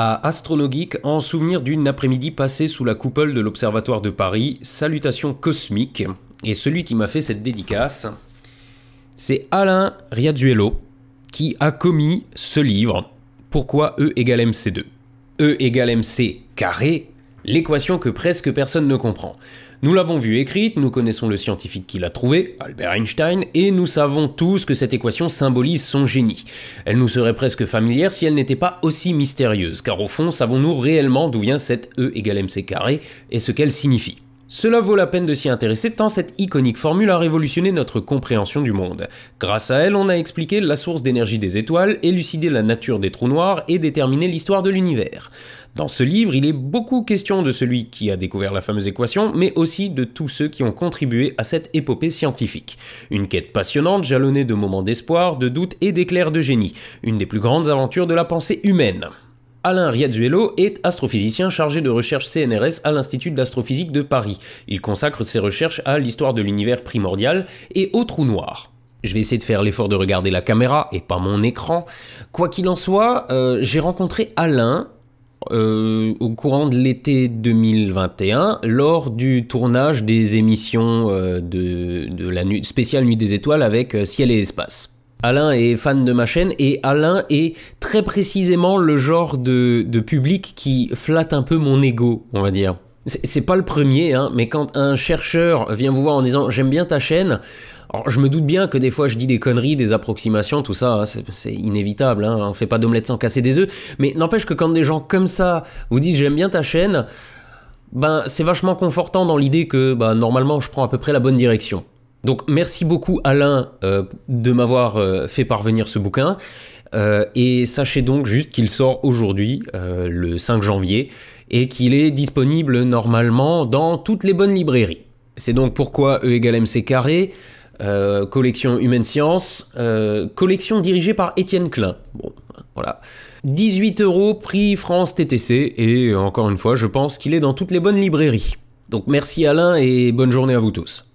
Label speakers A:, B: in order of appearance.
A: à Astronogeek en souvenir d'une après-midi passée sous la coupole de l'Observatoire de Paris, salutations cosmiques. Et celui qui m'a fait cette dédicace, c'est Alain Riazuelo, qui a commis ce livre, Pourquoi E égale MC2 E égale MC carré, l'équation que presque personne ne comprend. Nous l'avons vue écrite, nous connaissons le scientifique qui l'a trouvée, Albert Einstein, et nous savons tous que cette équation symbolise son génie. Elle nous serait presque familière si elle n'était pas aussi mystérieuse, car au fond, savons-nous réellement d'où vient cette E égale mc carré et ce qu'elle signifie cela vaut la peine de s'y intéresser tant cette iconique formule a révolutionné notre compréhension du monde. Grâce à elle, on a expliqué la source d'énergie des étoiles, élucidé la nature des trous noirs et déterminé l'histoire de l'univers. Dans ce livre, il est beaucoup question de celui qui a découvert la fameuse équation, mais aussi de tous ceux qui ont contribué à cette épopée scientifique. Une quête passionnante, jalonnée de moments d'espoir, de doute et d'éclairs de génie, une des plus grandes aventures de la pensée humaine. Alain Riazuelo est astrophysicien chargé de recherche CNRS à l'Institut d'astrophysique de Paris. Il consacre ses recherches à l'histoire de l'univers primordial et aux trous noirs. Je vais essayer de faire l'effort de regarder la caméra et pas mon écran. Quoi qu'il en soit, euh, j'ai rencontré Alain euh, au courant de l'été 2021 lors du tournage des émissions euh, de, la spéciale Nuit des Étoiles avec Ciel et Espace. Alain est fan de ma chaîne et Alain est très précisément le genre de, de public qui flatte un peu mon ego, on va dire. C'est pas le premier, hein, mais quand un chercheur vient vous voir en disant j'aime bien ta chaîne, alors, je me doute bien que des fois je dis des conneries, des approximations, tout ça, hein, c'est inévitable, hein, on fait pas d'omelette sans casser des œufs, mais n'empêche que quand des gens comme ça vous disent j'aime bien ta chaîne, ben c'est vachement confortant dans l'idée que bah, normalement je prends à peu près la bonne direction. Donc merci beaucoup Alain euh, de m'avoir euh, fait parvenir ce bouquin. Euh, et sachez donc juste qu'il sort aujourd'hui, le 5 janvier, et qu'il est disponible normalement dans toutes les bonnes librairies. C'est donc pourquoi E égale MC carré, collection Humaine Science, collection dirigée par Étienne Klein. Bon, voilà. 18 euros, prix France TTC, et encore une fois, je pense qu'il est dans toutes les bonnes librairies. Donc merci Alain et bonne journée à vous tous.